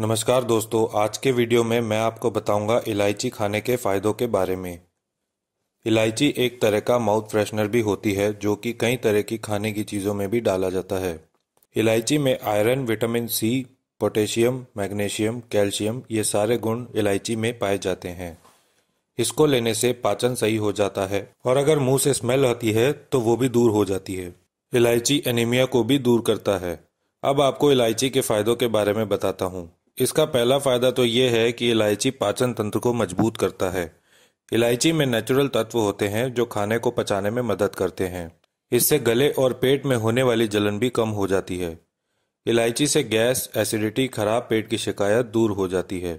नमस्कार दोस्तों आज के वीडियो में मैं आपको बताऊंगा इलायची खाने के फ़ायदों के बारे में इलायची एक तरह का माउथ फ्रेशनर भी होती है जो कि कई तरह की खाने की चीज़ों में भी डाला जाता है इलायची में iron vitamin C potassium magnesium calcium ये सारे गुण इलायची में पाए जाते हैं इसको लेने से पाचन सही हो जाता है और अगर मुंह से स्मेल आती है तो वो भी दूर हो जाती है इलायची एनीमिया को भी दूर करता है अब आपको इलायची के फायदों के बारे में बताता हूँ इसका पहला फायदा तो ये है कि इलायची पाचन तंत्र को मजबूत करता है इलायची में नेचुरल तत्व होते हैं जो खाने को पचाने में मदद करते हैं इससे गले और पेट में होने वाली जलन भी कम हो जाती है इलायची से गैस एसिडिटी खराब पेट की शिकायत दूर हो जाती है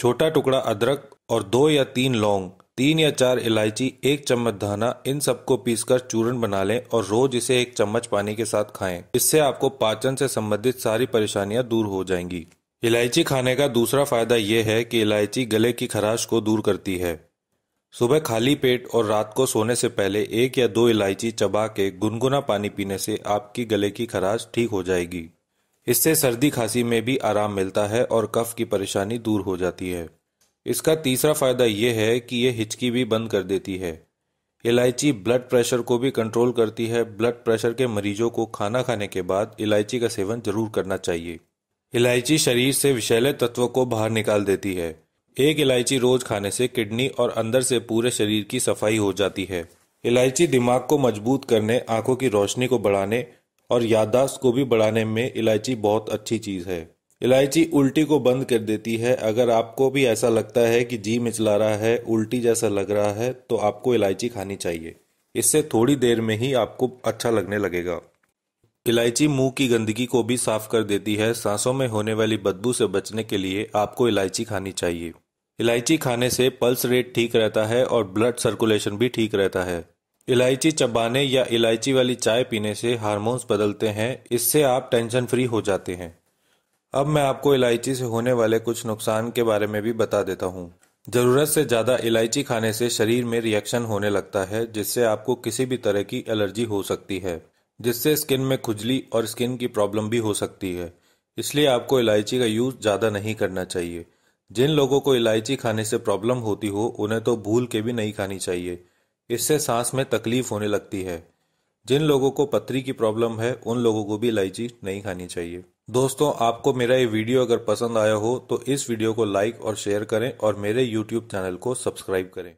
छोटा टुकड़ा अदरक और दो या तीन लौंग तीन या चार इलायची एक चम्मच धाना इन सबको पीसकर चूर्ण बना लें और रोज इसे एक चम्मच पानी के साथ खाएं इससे आपको पाचन से संबंधित सारी परेशानियां दूर हो जाएंगी इलायची खाने का दूसरा फायदा यह है कि इलायची गले की खराश को दूर करती है सुबह खाली पेट और रात को सोने से पहले एक या दो इलायची चबा के गुनगुना पानी पीने से आपकी गले की खराश ठीक हो जाएगी इससे सर्दी खांसी में भी आराम मिलता है और कफ की परेशानी दूर हो जाती है इसका तीसरा फायदा यह है कि ये हिचकी भी बंद कर देती है इलायची ब्लड प्रेशर को भी कंट्रोल करती है ब्लड प्रेशर के मरीजों को खाना खाने के बाद इलायची का सेवन जरूर करना चाहिए इलायची शरीर से विषैले तत्वों को बाहर निकाल देती है एक इलायची रोज खाने से किडनी और अंदर से पूरे शरीर की सफाई हो जाती है इलायची दिमाग को मजबूत करने आंखों की रोशनी को बढ़ाने और याददाश्त को भी बढ़ाने में इलायची बहुत अच्छी चीज है इलायची उल्टी को बंद कर देती है अगर आपको भी ऐसा लगता है कि जी मिचला रहा है उल्टी जैसा लग रहा है तो आपको इलायची खानी चाहिए इससे थोड़ी देर में ही आपको अच्छा लगने लगेगा इलायची मुंह की गंदगी को भी साफ कर देती है सांसों में होने वाली बदबू से बचने के लिए आपको इलायची खानी चाहिए इलायची खाने से पल्स रेट ठीक रहता है और ब्लड सर्कुलेशन भी ठीक रहता है इलायची चबाने या इलायची वाली चाय पीने से हार्मोन्स बदलते हैं इससे आप टेंशन फ्री हो जाते हैं अब मैं आपको इलायची से होने वाले कुछ नुकसान के बारे में भी बता देता हूँ ज़रूरत से ज़्यादा इलायची खाने से शरीर में रिएक्शन होने लगता है जिससे आपको किसी भी तरह की एलर्जी हो सकती है जिससे स्किन में खुजली और स्किन की प्रॉब्लम भी हो सकती है इसलिए आपको इलायची का यूज ज़्यादा नहीं करना चाहिए जिन लोगों को इलायची खाने से प्रॉब्लम होती हो उन्हें तो भूल के भी नहीं खानी चाहिए इससे सांस में तकलीफ होने लगती है जिन लोगों को पथरी की प्रॉब्लम है उन लोगों को भी इलायची नहीं खानी चाहिए दोस्तों आपको मेरा ये वीडियो अगर पसंद आया हो तो इस वीडियो को लाइक और शेयर करें और मेरे यूट्यूब चैनल को सब्सक्राइब करें